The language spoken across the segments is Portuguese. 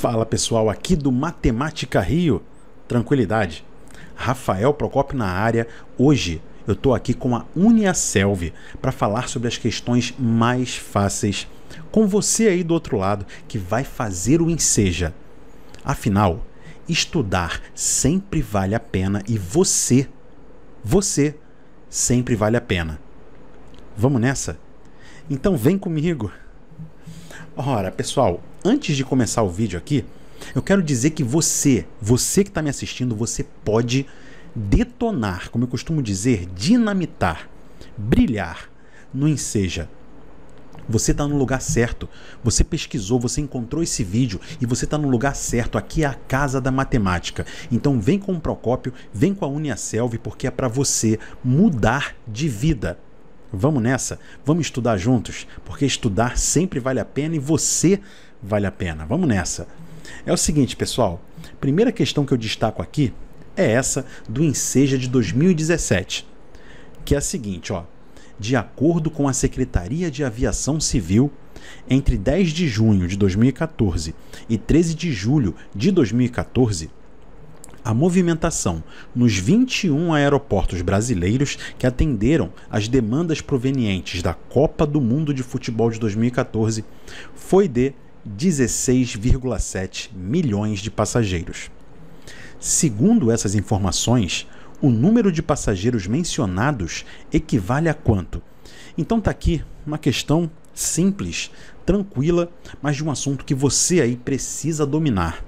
Fala pessoal, aqui do Matemática Rio. Tranquilidade. Rafael Procopio na área. Hoje eu estou aqui com a UniaSelv para falar sobre as questões mais fáceis com você aí do outro lado que vai fazer o enseja. Afinal, estudar sempre vale a pena e você, você sempre vale a pena. Vamos nessa? Então vem comigo. Ora, pessoal, antes de começar o vídeo aqui, eu quero dizer que você, você que está me assistindo, você pode detonar, como eu costumo dizer, dinamitar, brilhar no Enseja. Você está no lugar certo. Você pesquisou, você encontrou esse vídeo e você está no lugar certo. Aqui é a casa da matemática. Então vem com o Procópio, vem com a UniaSelv, porque é para você mudar de vida. Vamos nessa? Vamos estudar juntos? Porque estudar sempre vale a pena e você vale a pena. Vamos nessa. É o seguinte, pessoal. Primeira questão que eu destaco aqui é essa do Enseja de 2017, que é a seguinte, ó. De acordo com a Secretaria de Aviação Civil, entre 10 de junho de 2014 e 13 de julho de 2014, a movimentação nos 21 aeroportos brasileiros que atenderam as demandas provenientes da Copa do Mundo de Futebol de 2014 foi de 16,7 milhões de passageiros. Segundo essas informações, o número de passageiros mencionados equivale a quanto? Então tá aqui uma questão simples, tranquila, mas de um assunto que você aí precisa dominar.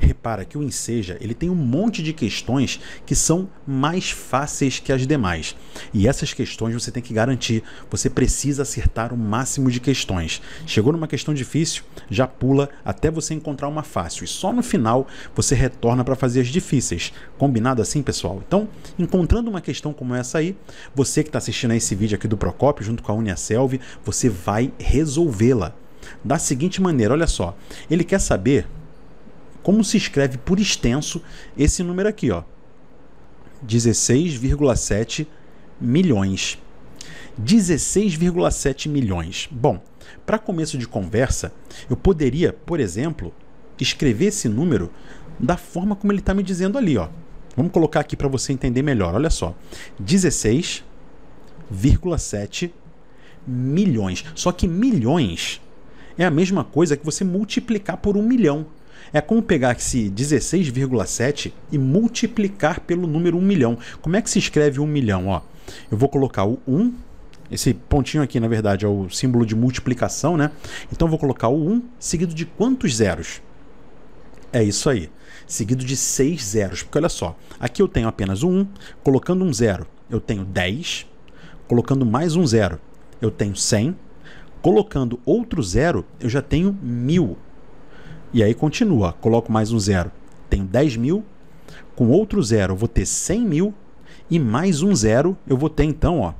Repara que o Enseja ele tem um monte de questões que são mais fáceis que as demais. E essas questões você tem que garantir. Você precisa acertar o máximo de questões. Chegou numa questão difícil, já pula até você encontrar uma fácil. E só no final você retorna para fazer as difíceis. Combinado assim, pessoal? Então, encontrando uma questão como essa aí, você que está assistindo a esse vídeo aqui do Procopio junto com a Unia Selv, você vai resolvê-la da seguinte maneira: olha só, ele quer saber como se escreve por extenso esse número aqui, ó. 16,7 milhões. 16,7 milhões. Bom, para começo de conversa, eu poderia, por exemplo, escrever esse número da forma como ele está me dizendo ali, ó. Vamos colocar aqui para você entender melhor. Olha só, 16,7 milhões. Só que milhões é a mesma coisa que você multiplicar por um milhão. É como pegar esse 16,7 e multiplicar pelo número 1 milhão. Como é que se escreve 1 milhão? Ó, eu vou colocar o 1, esse pontinho aqui, na verdade, é o símbolo de multiplicação, né? Então eu vou colocar o 1 seguido de quantos zeros? É isso aí, seguido de 6 zeros. Porque olha só, aqui eu tenho apenas o 1, colocando um zero, eu tenho 10, colocando mais um zero, eu tenho 100, colocando outro zero, eu já tenho 1000. E aí continua, coloco mais um zero. Tenho 10 mil, com outro zero eu vou ter 100 mil, e mais um zero eu vou ter então, ó,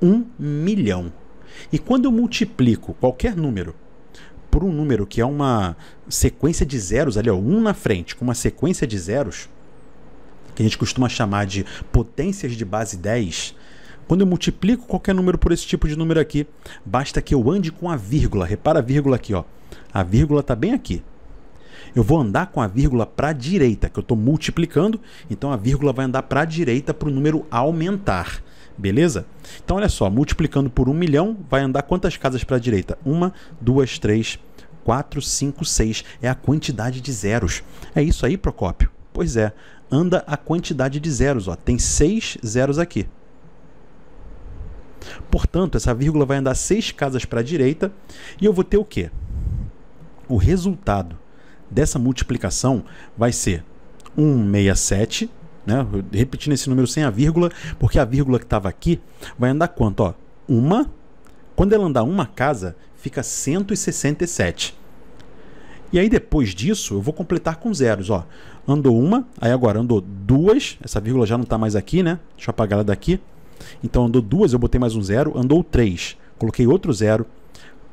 1 um milhão. E quando eu multiplico qualquer número por um número que é uma sequência de zeros, ali, ó, um na frente, com uma sequência de zeros, que a gente costuma chamar de potências de base 10, quando eu multiplico qualquer número por esse tipo de número aqui, basta que eu ande com a vírgula. Repara a vírgula aqui, ó. A vírgula está bem aqui. Eu vou andar com a vírgula para a direita, que eu estou multiplicando, então a vírgula vai andar para a direita para o número aumentar. Beleza? Então, olha só, multiplicando por um milhão, vai andar quantas casas para a direita? Uma, duas, três, quatro, cinco, seis. É a quantidade de zeros. É isso aí, Procópio? Pois é, anda a quantidade de zeros. Ó. Tem seis zeros aqui. Portanto, essa vírgula vai andar seis casas para a direita e eu vou ter o quê? O resultado dessa multiplicação vai ser 167, né? repetindo esse número sem a vírgula, porque a vírgula que estava aqui vai andar quanto? Ó, uma. Quando ela andar uma casa, fica 167. E aí depois disso, eu vou completar com zeros, ó. Andou uma, aí agora andou duas, essa vírgula já não está mais aqui, né? Deixa eu apagar ela daqui. Então andou duas, eu botei mais um zero, andou três, coloquei outro zero,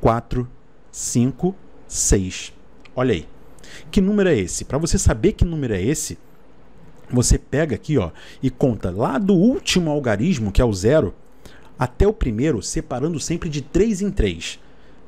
quatro, cinco, seis. Olha aí. Que número é esse? Para você saber que número é esse, você pega aqui ó, e conta lá do último algarismo, que é o zero, até o primeiro, separando sempre de três em três.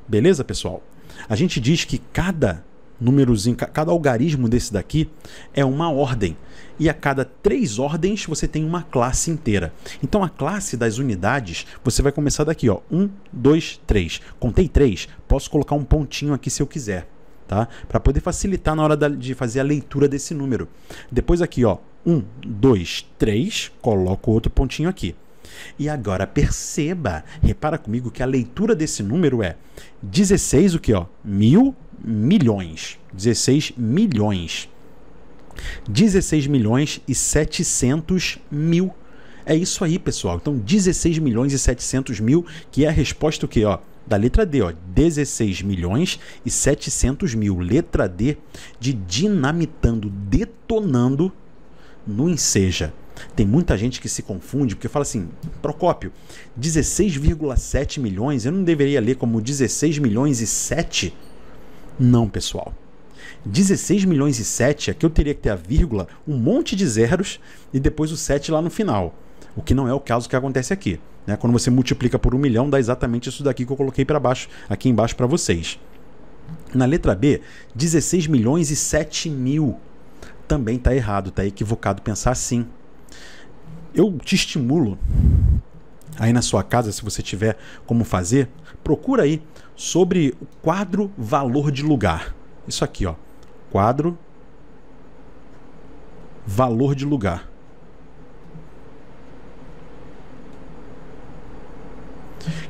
Beleza, pessoal? A gente diz que cada númerozinho, cada algarismo desse daqui é uma ordem e a cada três ordens você tem uma classe inteira. Então a classe das unidades, você vai começar daqui, ó, um, dois, três. Contei três, posso colocar um pontinho aqui se eu quiser, tá? Para poder facilitar na hora da, de fazer a leitura desse número. Depois aqui, ó, um, dois, três, coloco outro pontinho aqui. E agora perceba, repara comigo que a leitura desse número é 16 o que ó, mil milhões, 16 milhões. 16 milhões e 700 mil. É isso aí, pessoal. Então, 16 milhões e 700 mil, que é a resposta o quê? Ó, da letra D, ó, 16 milhões e 700 mil. Letra D de dinamitando, detonando no Enseja. Tem muita gente que se confunde, porque fala assim, Procópio, 16,7 milhões, eu não deveria ler como 16 milhões e 7? Não, pessoal. 16 milhões e 7, aqui é eu teria que ter a vírgula, um monte de zeros e depois o 7 lá no final. O que não é o caso que acontece aqui. Né? Quando você multiplica por um milhão, dá exatamente isso daqui que eu coloquei para baixo, aqui embaixo para vocês. Na letra B, 16 milhões e 7 mil. Também está errado, está equivocado pensar assim. Eu te estimulo aí na sua casa, se você tiver como fazer, procura aí sobre o quadro valor de lugar. Isso aqui, ó. Quadro. Valor de lugar.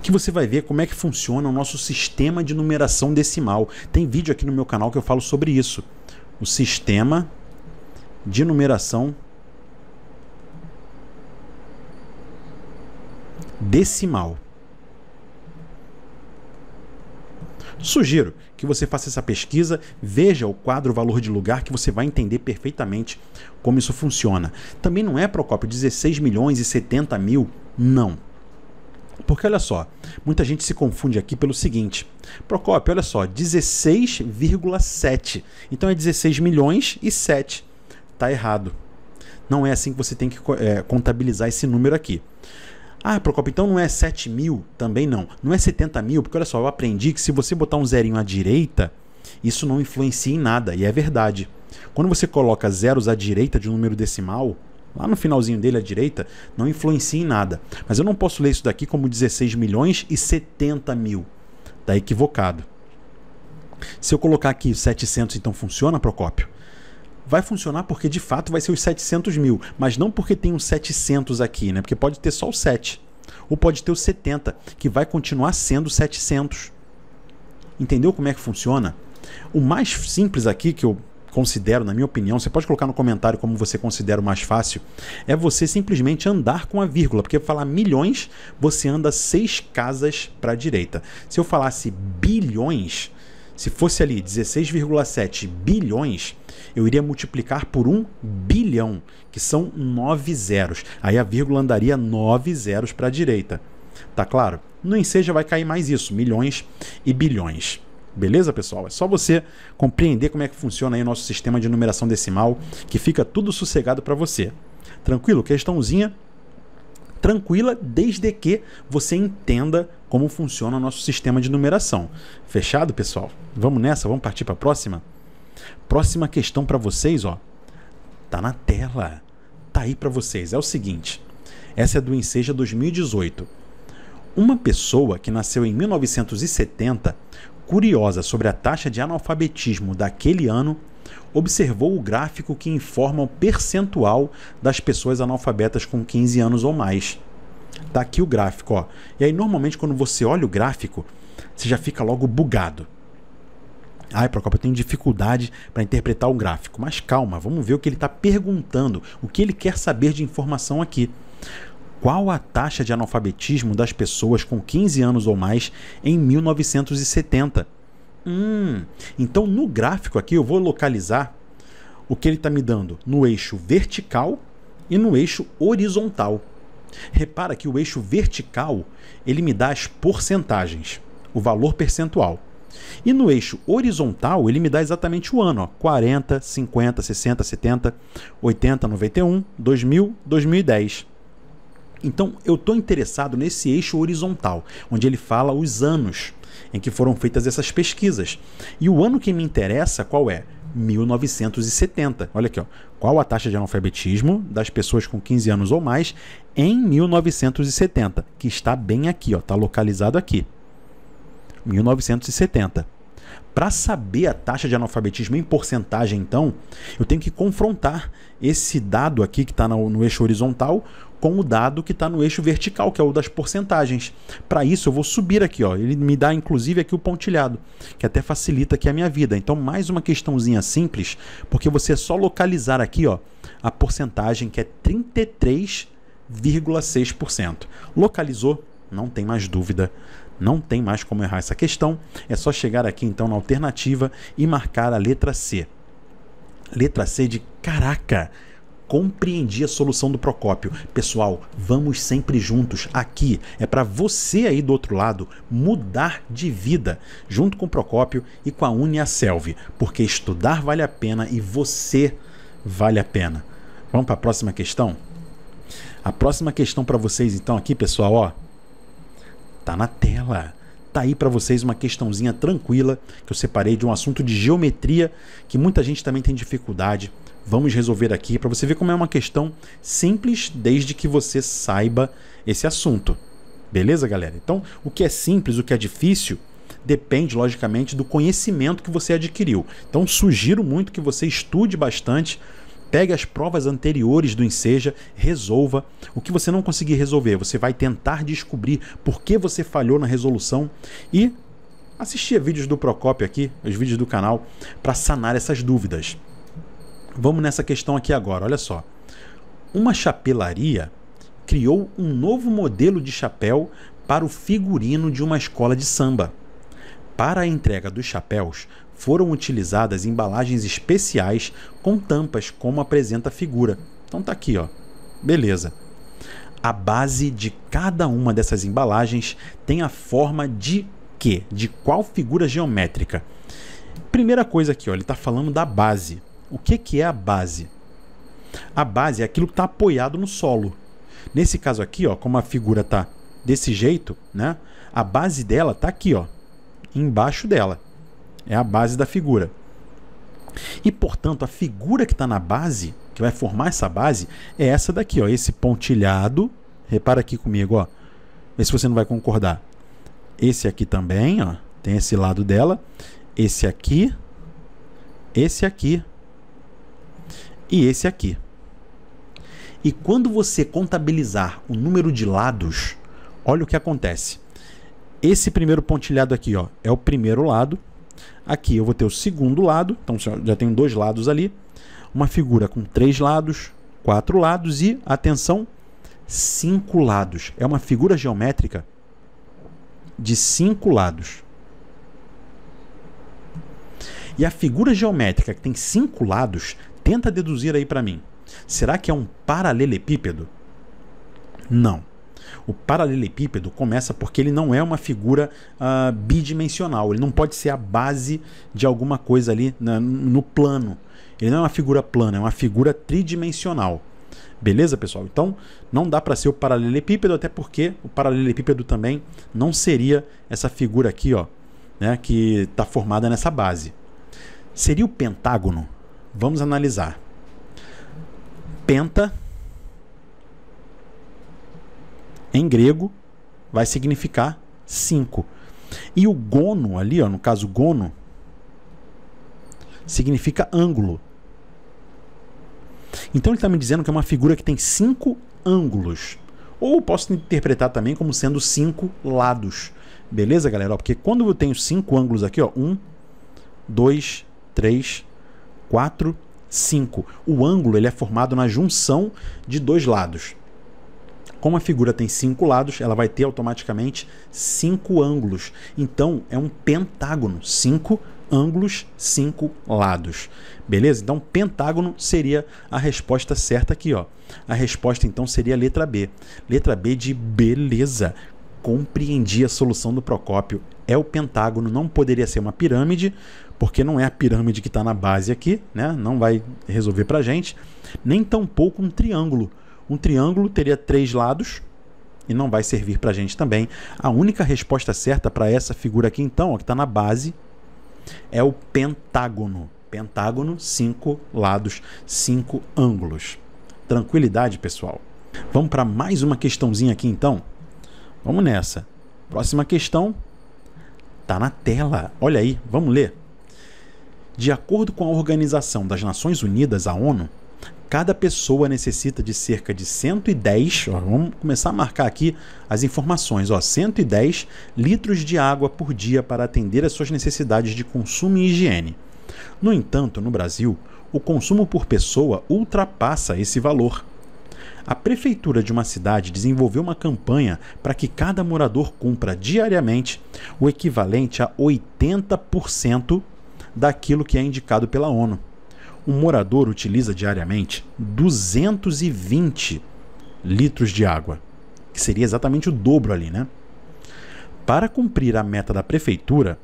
que você vai ver como é que funciona o nosso sistema de numeração decimal. Tem vídeo aqui no meu canal que eu falo sobre isso. O sistema de numeração decimal. Sugiro que você faça essa pesquisa, veja o quadro valor de lugar que você vai entender perfeitamente como isso funciona. Também não é, Procópio, 16 milhões e 70 mil? Não. Porque olha só, muita gente se confunde aqui pelo seguinte. Procópio, olha só, 16,7. Então é 16 milhões e 7. Tá errado. Não é assim que você tem que é, contabilizar esse número aqui. Ah, Procopio, então não é 7 mil? Também não. Não é 70 mil, porque olha só, eu aprendi que se você botar um zerinho à direita, isso não influencia em nada, e é verdade. Quando você coloca zeros à direita de um número decimal, lá no finalzinho dele à direita, não influencia em nada. Mas eu não posso ler isso daqui como 16 milhões e 70 mil. Está equivocado. Se eu colocar aqui 700, então funciona, Procópio? vai funcionar porque de fato vai ser os 700 mil, mas não porque tem um 700 aqui, né? Porque pode ter só o 7, ou pode ter o 70, que vai continuar sendo 700. Entendeu como é que funciona? O mais simples aqui que eu considero, na minha opinião, você pode colocar no comentário como você considera o mais fácil, é você simplesmente andar com a vírgula, porque falar milhões, você anda seis casas para a direita. Se eu falasse bilhões, se fosse ali 16,7 bilhões, eu iria multiplicar por 1 bilhão, que são 9 zeros. Aí a vírgula andaria 9 zeros para a direita. Tá claro? No enseja vai cair mais isso, milhões e bilhões. Beleza, pessoal? É só você compreender como é que funciona aí o nosso sistema de numeração decimal, que fica tudo sossegado para você. Tranquilo? Questãozinha tranquila desde que você entenda como funciona o nosso sistema de numeração. Fechado, pessoal? Vamos nessa, vamos partir para a próxima. Próxima questão para vocês, ó. Tá na tela. Tá aí para vocês. É o seguinte. Essa é do Enseja 2018. Uma pessoa que nasceu em 1970, curiosa sobre a taxa de analfabetismo daquele ano, observou o gráfico que informa o percentual das pessoas analfabetas com 15 anos ou mais. Tá aqui o gráfico, ó. E aí normalmente quando você olha o gráfico, você já fica logo bugado. Ai, Procopio, eu tenho dificuldade para interpretar o gráfico. Mas calma, vamos ver o que ele está perguntando, o que ele quer saber de informação aqui. Qual a taxa de analfabetismo das pessoas com 15 anos ou mais em 1970? Hum, então no gráfico aqui eu vou localizar o que ele está me dando no eixo vertical e no eixo horizontal. Repara que o eixo vertical ele me dá as porcentagens, o valor percentual. E no eixo horizontal ele me dá exatamente o ano, ó, 40, 50, 60, 70, 80, 91, 2000, 2010. Então eu estou interessado nesse eixo horizontal, onde ele fala os anos em que foram feitas essas pesquisas. E o ano que me interessa qual é? 1970. Olha aqui, ó. qual a taxa de analfabetismo das pessoas com 15 anos ou mais em 1970, que está bem aqui, está localizado aqui. 1970. Para saber a taxa de analfabetismo em porcentagem, então, eu tenho que confrontar esse dado aqui que está no, no eixo horizontal com o dado que está no eixo vertical, que é o das porcentagens. Para isso, eu vou subir aqui, ó. ele me dá inclusive aqui o pontilhado, que até facilita aqui a minha vida. Então, mais uma questãozinha simples, porque você é só localizar aqui ó, a porcentagem, que é 33,6%. Localizou? Não tem mais dúvida. Não tem mais como errar essa questão, é só chegar aqui então na alternativa e marcar a letra C. Letra C de caraca! compreendi a solução do Procópio. Pessoal, vamos sempre juntos. Aqui é para você aí do outro lado mudar de vida, junto com o Procópio e com a Unia Selvi, porque estudar vale a pena e você vale a pena. Vamos para a próxima questão? A próxima questão para vocês então aqui, pessoal, ó. Tá na tela. Tá aí para vocês uma questãozinha tranquila que eu separei de um assunto de geometria que muita gente também tem dificuldade. Vamos resolver aqui para você ver como é uma questão simples desde que você saiba esse assunto. Beleza, galera? Então, o que é simples, o que é difícil, depende, logicamente, do conhecimento que você adquiriu. Então, sugiro muito que você estude bastante Pegue as provas anteriores do Enseja, resolva. O que você não conseguir resolver, você vai tentar descobrir por que você falhou na resolução e assistir vídeos do Procopio aqui, os vídeos do canal, para sanar essas dúvidas. Vamos nessa questão aqui agora, olha só. Uma chapelaria criou um novo modelo de chapéu para o figurino de uma escola de samba. Para a entrega dos chapéus, foram utilizadas embalagens especiais com tampas, como apresenta a figura. Então tá aqui, ó. Beleza. A base de cada uma dessas embalagens tem a forma de quê? De qual figura geométrica? Primeira coisa aqui, ó, ele está falando da base. O que, que é a base? A base é aquilo que está apoiado no solo. Nesse caso aqui, ó, como a figura está desse jeito, né? A base dela está aqui, ó, embaixo dela é a base da figura. E, portanto, a figura que está na base, que vai formar essa base, é essa daqui, ó, esse pontilhado. Repara aqui comigo, ó. Vê se você não vai concordar. Esse aqui também, ó, tem esse lado dela, esse aqui, esse aqui e esse aqui. E quando você contabilizar o número de lados, olha o que acontece. Esse primeiro pontilhado aqui, ó, é o primeiro lado Aqui eu vou ter o segundo lado, então já tenho dois lados ali. Uma figura com três lados, quatro lados e, atenção, cinco lados. É uma figura geométrica de cinco lados. E a figura geométrica que tem cinco lados, tenta deduzir aí para mim. Será que é um paralelepípedo? Não. O paralelepípedo começa porque ele não é uma figura uh, bidimensional, ele não pode ser a base de alguma coisa ali na, no plano. Ele não é uma figura plana, é uma figura tridimensional. Beleza, pessoal? Então, não dá para ser o paralelepípedo, até porque o paralelepípedo também não seria essa figura aqui, ó, né, que está formada nessa base. Seria o pentágono? Vamos analisar. Penta em grego vai significar 5. E o gono ali, ó, no caso gono, significa ângulo. Então ele está me dizendo que é uma figura que tem cinco ângulos. Ou posso interpretar também como sendo cinco lados. Beleza, galera? porque quando eu tenho cinco ângulos aqui, ó, um, dois, três, quatro, cinco. O ângulo ele é formado na junção de dois lados. Como a figura tem cinco lados, ela vai ter automaticamente cinco ângulos. Então é um pentágono, cinco ângulos, cinco lados. Beleza? Então pentágono seria a resposta certa aqui, ó. A resposta então seria a letra B. Letra B de beleza. Compreendi a solução do Procópio. É o pentágono, não poderia ser uma pirâmide, porque não é a pirâmide que está na base aqui, né? Não vai resolver para gente. Nem tampouco um triângulo um triângulo teria três lados e não vai servir para a gente também. A única resposta certa para essa figura aqui, então, ó, que está na base, é o pentágono. Pentágono, cinco lados, cinco ângulos. Tranquilidade, pessoal. Vamos para mais uma questãozinha aqui, então? Vamos nessa. Próxima questão está na tela. Olha aí, vamos ler. De acordo com a Organização das Nações Unidas, a ONU, Cada pessoa necessita de cerca de 110, ó, vamos começar a marcar aqui as informações, ó, 110 litros de água por dia para atender às suas necessidades de consumo e higiene. No entanto, no Brasil, o consumo por pessoa ultrapassa esse valor. A prefeitura de uma cidade desenvolveu uma campanha para que cada morador cumpra diariamente o equivalente a 80% daquilo que é indicado pela ONU um morador utiliza diariamente 220 litros de água, que seria exatamente o dobro ali, né? Para cumprir a meta da prefeitura,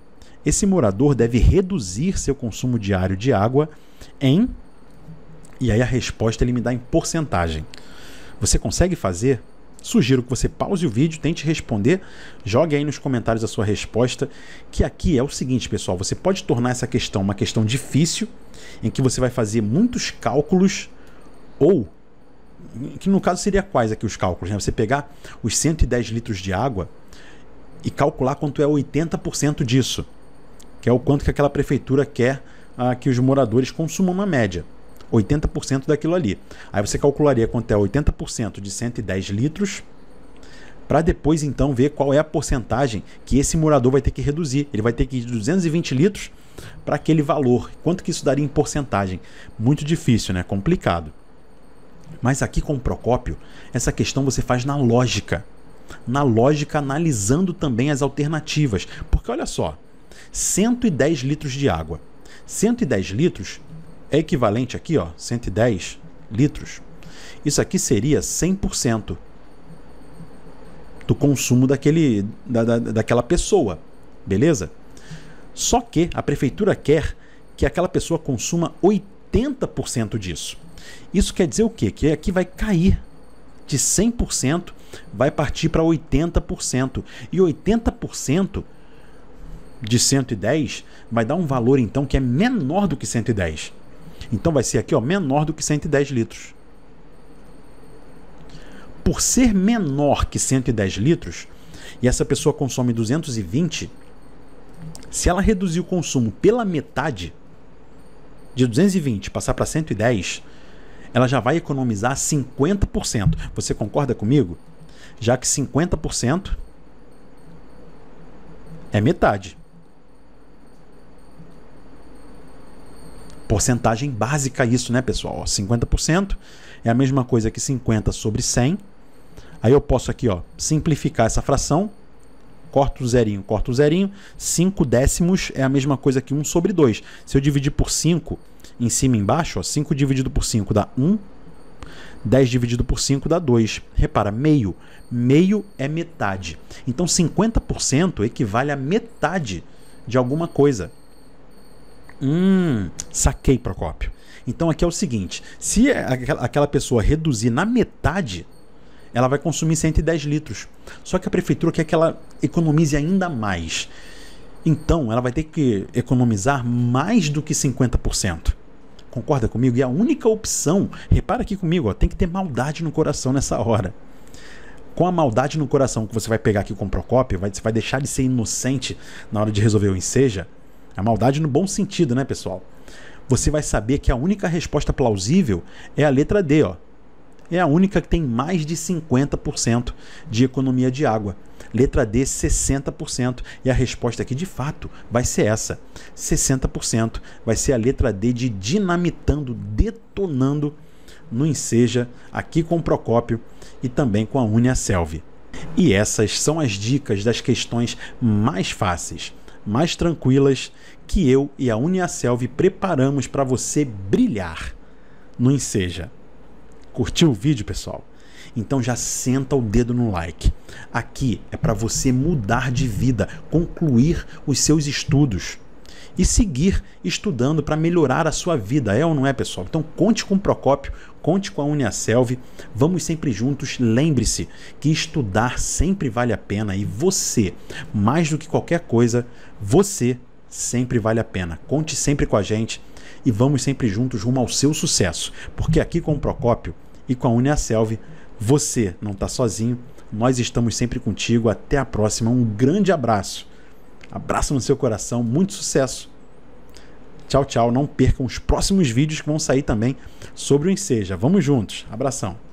esse morador deve reduzir seu consumo diário de água em. E aí a resposta ele me dá em porcentagem. Você consegue fazer Sugiro que você pause o vídeo, tente responder, jogue aí nos comentários a sua resposta, que aqui é o seguinte, pessoal, você pode tornar essa questão uma questão difícil, em que você vai fazer muitos cálculos ou que no caso seria quais aqui os cálculos, né? Você pegar os 110 litros de água e calcular quanto é 80% disso, que é o quanto que aquela prefeitura quer ah, que os moradores consumam na média. 80% daquilo ali. Aí você calcularia quanto é 80% de 110 litros, para depois então ver qual é a porcentagem que esse morador vai ter que reduzir. Ele vai ter que ir de 220 litros para aquele valor. Quanto que isso daria em porcentagem? Muito difícil, né? Complicado. Mas aqui com o Procópio, essa questão você faz na lógica. Na lógica, analisando também as alternativas. Porque olha só, 110 litros de água. 110 litros é equivalente aqui, ó, 110 litros. Isso aqui seria 100% do consumo daquele, da, da, daquela pessoa, beleza? Só que a prefeitura quer que aquela pessoa consuma 80% disso. Isso quer dizer o quê? Que aqui vai cair de 100%, vai partir para 80%. E 80% de 110 vai dar um valor então que é menor do que 110. Então vai ser aqui ó, menor do que 110 litros. Por ser menor que 110 litros, e essa pessoa consome 220, se ela reduzir o consumo pela metade, de 220 passar para 110, ela já vai economizar 50%. Você concorda comigo? Já que 50% é metade. porcentagem básica é isso, né, pessoal? 50% é a mesma coisa que 50 sobre 100. Aí eu posso aqui, ó, simplificar essa fração. Corto o zerinho, corto o zerinho. 5 décimos é a mesma coisa que 1 sobre 2. Se eu dividir por 5, em cima e embaixo, ó, 5 dividido por 5 dá 1. 10 dividido por 5 dá 2. Repara, meio. Meio é metade. Então 50% equivale a metade de alguma coisa. Hum, saquei, Procópio. Então aqui é o seguinte: se é aquela pessoa reduzir na metade, ela vai consumir 110 litros. Só que a prefeitura quer que ela economize ainda mais. Então ela vai ter que economizar mais do que 50%. Concorda comigo? E a única opção, repara aqui comigo, ó, tem que ter maldade no coração nessa hora. Com a maldade no coração que você vai pegar aqui com o Procópio, vai, você vai deixar de ser inocente na hora de resolver o enseja a maldade no bom sentido, né, pessoal? Você vai saber que a única resposta plausível é a letra D, ó. É a única que tem mais de 50% de economia de água. Letra D, 60%. E a resposta aqui, de fato, vai ser essa: 60%. Vai ser a letra D de dinamitando, detonando no Enseja, aqui com o Procópio e também com a Unia Selvi. E essas são as dicas das questões mais fáceis mais tranquilas que eu e a Uniaselv preparamos para você brilhar no Enseja. Curtiu o vídeo, pessoal? Então já senta o dedo no like. Aqui é para você mudar de vida, concluir os seus estudos e seguir estudando para melhorar a sua vida, é ou não é, pessoal? Então conte com o Procópio, conte com a Uniaselv, vamos sempre juntos. Lembre-se que estudar sempre vale a pena e você, mais do que qualquer coisa, você sempre vale a pena. Conte sempre com a gente e vamos sempre juntos rumo ao seu sucesso, porque aqui com o Procópio e com a Uniaselv, você não está sozinho. Nós estamos sempre contigo. Até a próxima. Um grande abraço Abraço no seu coração, muito sucesso. Tchau, tchau. Não percam os próximos vídeos que vão sair também sobre o Enseja. Vamos juntos. Abração.